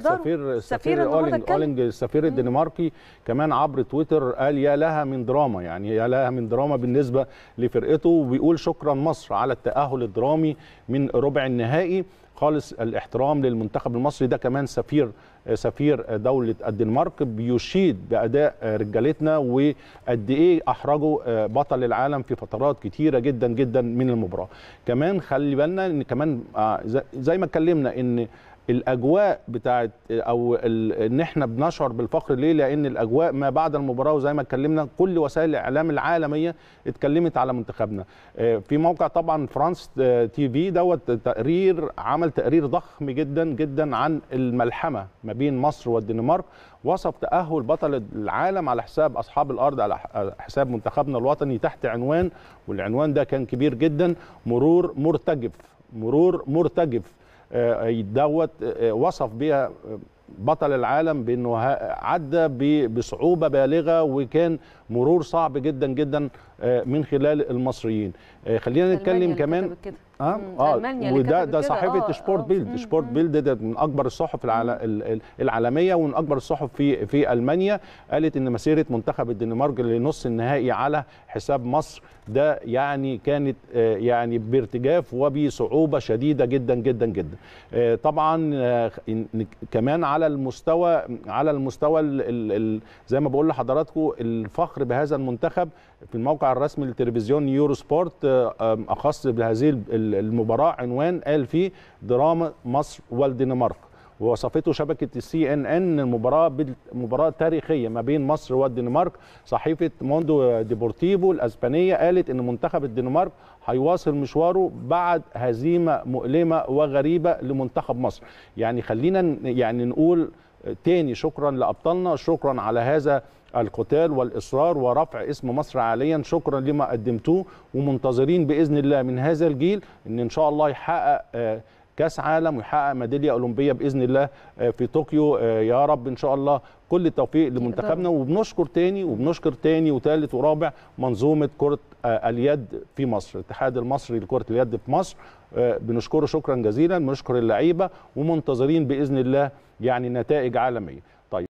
سفير السفير اولينج اولينج السفير الدنماركي كمان عبر تويتر قال يا لها من دراما يعني يا لها من دراما بالنسبه لفرقته وبيقول شكرا مصر على التاهل الدرامي من ربع النهائي خالص الاحترام للمنتخب المصري ده كمان سفير سفير دوله الدنمارك بيشيد باداء رجالتنا وقد ايه احرجوا بطل العالم في فترات كتيره جدا جدا من المباراه كمان خلي بالنا ان كمان آه، زي ما اتكلمنا ان الاجواء بتاعت او ان احنا بنشعر بالفخر ليه لان الاجواء ما بعد المباراه وزي ما اتكلمنا كل وسائل الاعلام العالميه اتكلمت على منتخبنا آه، في موقع طبعا فرانس آه، تي في دوت تقرير عمل عمل تقرير ضخم جدا جدا عن الملحمه ما بين مصر والدنمارك وصف تاهل بطل العالم على حساب اصحاب الارض على حساب منتخبنا الوطني تحت عنوان والعنوان ده كان كبير جدا مرور مرتجف مرور مرتجف آه، آه، دوت آه، وصف بيها بطل العالم بانه عدى بصعوبه بالغه وكان مرور صعب جدا جدا آه، من خلال المصريين آه، خلينا نتكلم كمان اه اه وده ده صحيفه آه. سبورت بيلد سبورت بيلد ده من اكبر الصحف العالميه ومن اكبر الصحف في في المانيا قالت ان مسيره منتخب الدنمارك لنص النهائي على حساب مصر ده يعني كانت يعني بارتجاف وبصعوبه شديده جدا جدا جدا طبعا كمان على المستوى على المستوى زي ما بقول لحضراتكم الفخر بهذا المنتخب في الموقع الرسمي لتلفزيون يورو سبورت آه، أخص بهذه المباراة عنوان قال فيه دراما مصر والدنمارك ووصفته شبكة السي ان ان المباراة مباراه تاريخية ما بين مصر والدنمارك صحيفة موندو ديبورتيفو الأسبانية قالت أن منتخب الدنمارك هيواصل مشواره بعد هزيمة مؤلمة وغريبة لمنتخب مصر يعني خلينا يعني نقول تاني شكرا لأبطالنا شكرا على هذا القتال والإصرار ورفع اسم مصر عاليا شكرا لما قدمتوه ومنتظرين بإذن الله من هذا الجيل أن إن شاء الله يحقق آه، كاس عالم ويحقق ميداليه اولمبيه باذن الله آه، في طوكيو آه، يا رب ان شاء الله كل التوفيق لمنتخبنا وبنشكر تاني وبنشكر تاني وثالث ورابع منظومه كره اليد في مصر الاتحاد المصري لكره اليد في مصر بنشكره شكرا جزيلا بنشكر اللعيبه ومنتظرين باذن الله يعني نتائج عالميه